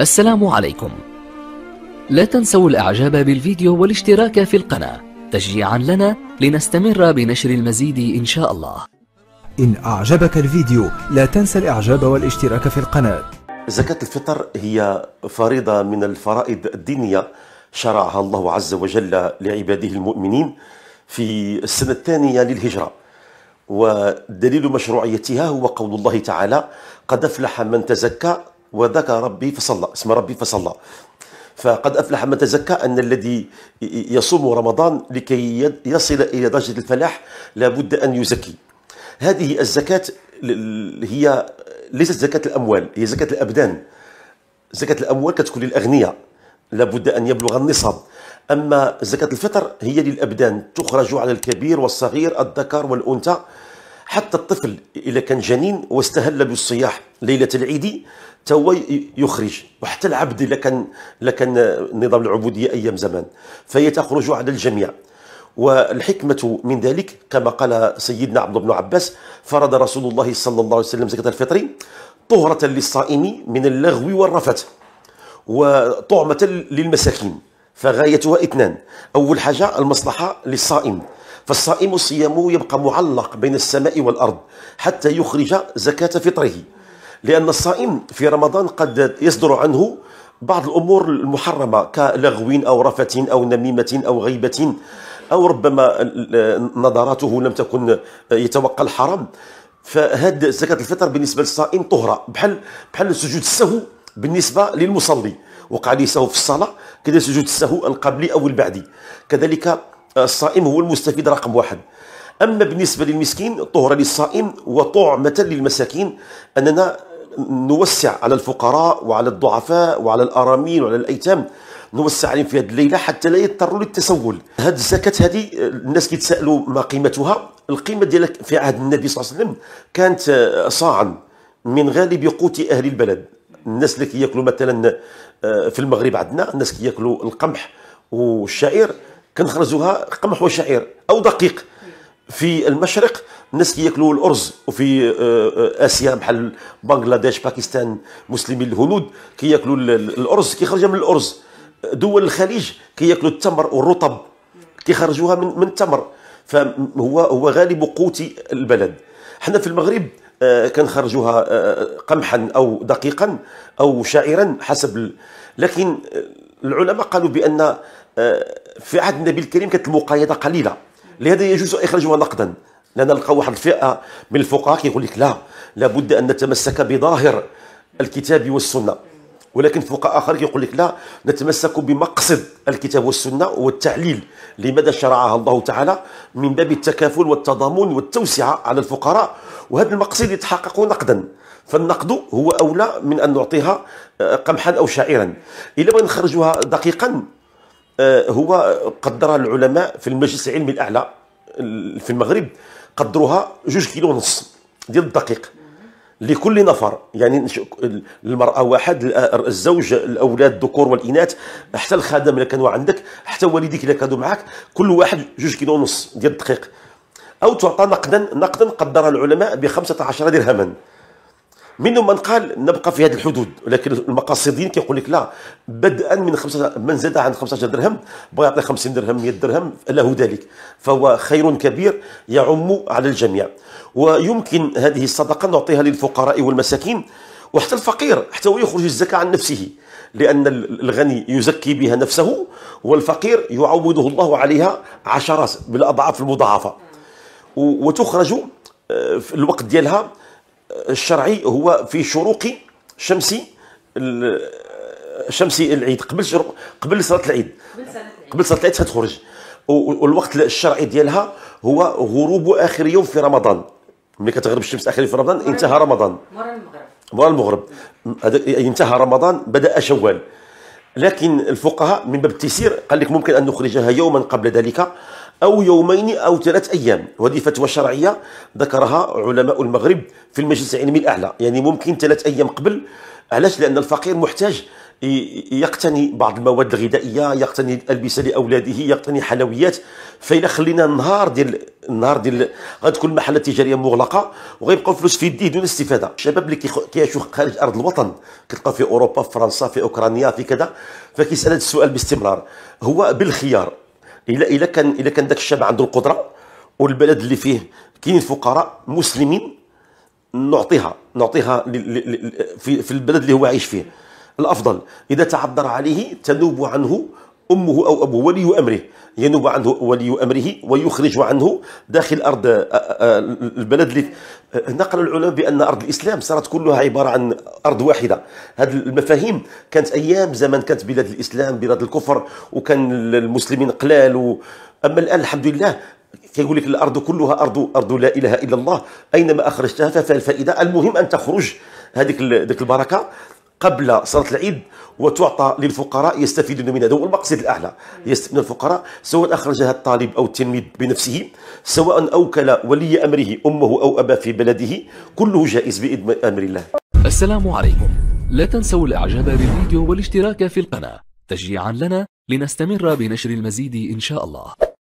السلام عليكم لا تنسوا الاعجاب بالفيديو والاشتراك في القناة تشجيعا لنا لنستمر بنشر المزيد ان شاء الله إن أعجبك الفيديو لا تنسى الإعجاب والاشتراك في القناة زكاة الفطر هي فريضة من الفرائض الدينية شرعها الله عز وجل لعباده المؤمنين في السنة الثانية للهجرة ودليل مشروعيتها هو قول الله تعالى قد أفلح من تزكى وذكر ربي فصلى اسم ربي فصلى فقد أفلح من تزكى أن الذي يصوم رمضان لكي يصل إلى درجة الفلاح لابد أن يزكي هذه الزكاة هي ليست زكاة الأموال هي زكاة الأبدان زكاة الأموال كتكون للأغنياء لابد أن يبلغ النصاب أما زكاة الفطر هي للأبدان تخرج على الكبير والصغير الذكر والأنثى حتى الطفل إذا كان جنين واستهل بالصياح ليلة العيد توا يخرج وحتى العبد إذا كان لكن نظام العبودية أيام زمان فهي تخرج على الجميع والحكمة من ذلك كما قال سيدنا عبد بن عباس فرض رسول الله صلى الله عليه وسلم زكاة الفطر طهرة للصائم من اللغو والرفث وطعمة للمساكين فغايتها اثنان أول حاجة المصلحة للصائم فالصائم صيامه يبقى معلق بين السماء والأرض حتى يخرج زكاة فطره لأن الصائم في رمضان قد يصدر عنه بعض الأمور المحرمة كلغو أو رفة أو نميمة أو غيبة أو ربما نظراته لم تكن يتوقع الحرام فهاد زكاة الفطر بالنسبة للصائم طهرة بحال بحال سجود السهو بالنسبة للمصلي وقع لي سهو في الصلاه كذلك سجود السهو القبلي او البعدي كذلك آه، الصائم هو المستفيد رقم واحد اما بالنسبه للمسكين طهره للصائم وطعمه للمساكين اننا نوسع على الفقراء وعلى الضعفاء وعلى الارامل وعلى الايتام نوسع عليهم في هذه الليله حتى لا يضطروا للتسول هذه الزكاه هذه آه، الناس كيتسالوا ما قيمتها القيمه ديالك في عهد النبي صلى الله عليه وسلم كانت آه، صاعا من غالب قوت اهل البلد الناس اللي كياكلوا مثلا آه، في المغرب عندنا الناس كياكلوا القمح والشعير كنخرجوها قمح وشعير او دقيق في المشرق الناس كياكلوا الارز وفي آه، آه، اسيا بحال بنغلاديش باكستان مسلمي الهنود كياكلوا الارز كيخرجها من الارز دول الخليج كياكلوا التمر والرطب كيخرجوها من من التمر فهو هو غالب قوت البلد حنا في المغرب آه، كنخرجوها آه، آه، قمحا او دقيقا او شعيرا حسب لكن العلماء قالوا بان في عهد النبي الكريم كانت المقايضه قليله لهذا يجوز اخراجها نقدا لان نلقى واحد الفئه من الفقهاء كيقول لك لا لابد ان نتمسك بظاهر الكتاب والسنه ولكن فقهاء اخر يقول لك لا نتمسك بمقصد الكتاب والسنه والتعليل لماذا شرعها الله تعالى من باب التكافل والتضامن والتوسعه على الفقراء وهذا المقصد يتحقق نقدا فالنقد هو اولى من ان نعطيها آه، قمحا او شعيرا الى ما نخرجها دقيقا آه، هو قدر العلماء في المجلس العلمي الاعلى في المغرب قدروها جوج كيلو ونص ديال الدقيق لكل نفر يعني المرأة واحد الزوج الأولاد الذكور والإناث حتى الخادم اللي كانوا عندك حتى والديك اللي كانوا معك كل واحد جوج كيلو ونص ديال الدقيق أو تعطى نقدا نقدا قدر العلماء ب 15 درهما منهم من قال نبقى في هذه الحدود ولكن المقاصدين كيقول لك لا بدءا من خمسة من زاد عن 15 درهم بغى يعطي 50 درهم 100 درهم له ذلك فهو خير كبير يعم على الجميع ويمكن هذه الصدقه نعطيها للفقراء والمساكين وحتى الفقير حتى هو يخرج الزكاه عن نفسه لأن الغني يزكي بها نفسه والفقير يعوضه الله عليها عشرات بالأضعاف المضاعفة وتخرج آه، في الوقت ديالها الشرعي هو في شروق شمس شمس العيد قبل شروق قبل صلاه العيد قبل صلاه العيد تخرج والوقت الشرعي ديالها هو غروب اخر يوم في رمضان ملي كتغرب الشمس اخر يوم في رمضان انتهى رمضان مورا المغرب مورا المغرب انتهى رمضان بدا شوال لكن الفقهاء من باب التيسير قال لك ممكن ان نخرجها يوما قبل ذلك أو يومين أو ثلاث أيام وهذه فتوى شرعية ذكرها علماء المغرب في المجلس العلمي الأعلى يعني ممكن ثلاث أيام قبل علاش لأن الفقير محتاج يقتني بعض المواد الغذائيه يقتني الالبسه لاولاده يقتني حلويات فإلا خلينا النهار ديال النهار ديال غتكون المحلات التجاريه مغلقه وغيبقاو فلوس في يديه دون استفاده الشباب اللي كيعيشوا خارج ارض الوطن كتلقى في اوروبا في فرنسا في اوكرانيا في كذا فكيسال هذا السؤال باستمرار هو بالخيار الا الا كان الا كان ذاك الشاب عنده القدره والبلد اللي فيه كاين فقراء مسلمين نعطيها نعطيها في البلد اللي هو عايش فيه الافضل اذا تعذر عليه تنوب عنه أمه أو أبوه ولي أمره ينوب عنه ولي أمره ويخرج عنه داخل أرض البلد اللي نقل العلماء بأن أرض الإسلام صارت كلها عبارة عن أرض واحدة هذه المفاهيم كانت أيام زمان كانت بلاد الإسلام بلاد الكفر وكان المسلمين قلال و... أما الآن الحمد لله كيقول لك الارض كلها ارض ارض لا اله الا الله اينما اخرجتها فالفائده المهم ان تخرج هذيك البركه قبل صلاة العيد وتعطى للفقراء يستفيدون منها هذا هو المقصد الأعلى يستفيدون الفقراء سواء أخرجها الطالب أو التلميذ بنفسه سواء أوكل ولي أمره أمه أو أباه في بلده كله جائز بإذن أمر الله السلام عليكم لا تنسوا الإعجاب بالفيديو والاشتراك في القناة تشجيعا لنا لنستمر بنشر المزيد إن شاء الله